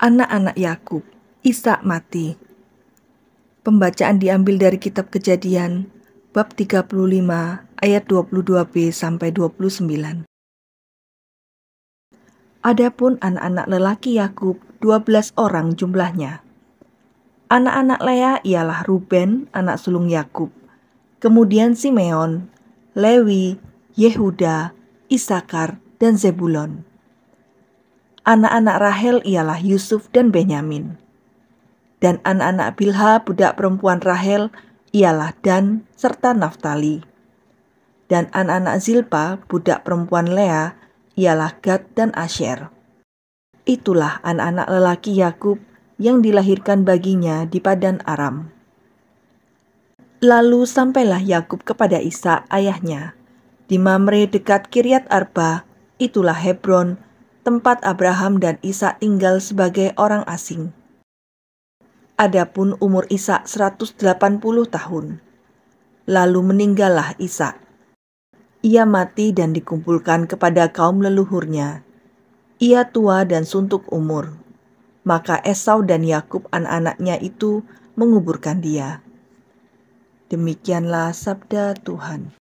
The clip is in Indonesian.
anak-anak Yakub, Ishak mati. Pembacaan diambil dari kitab Kejadian bab 35 ayat 22b sampai 29. Adapun anak-anak lelaki Yakub 12 orang jumlahnya. Anak-anak Lea ialah Ruben, anak sulung Yakub. Kemudian Simeon, Lewi, Yehuda, Isakar, dan Zebulon. Anak-anak Rahel ialah Yusuf dan Benyamin. Dan anak-anak Bilha budak perempuan Rahel ialah Dan serta Naftali. Dan anak-anak Zilpa budak perempuan Lea ialah Gad dan Asher. Itulah anak-anak lelaki Yakub yang dilahirkan baginya di Padan Aram. Lalu sampailah Yakub kepada Isa ayahnya, di Mamre dekat Kiriat Arba, itulah Hebron, tempat Abraham dan Isa tinggal sebagai orang asing. Adapun umur Isa 180 tahun. Lalu meninggallah Isa. Ia mati dan dikumpulkan kepada kaum leluhurnya. Ia tua dan suntuk umur. Maka Esau dan Yakub anak-anaknya itu menguburkan dia. Demikianlah sabda Tuhan.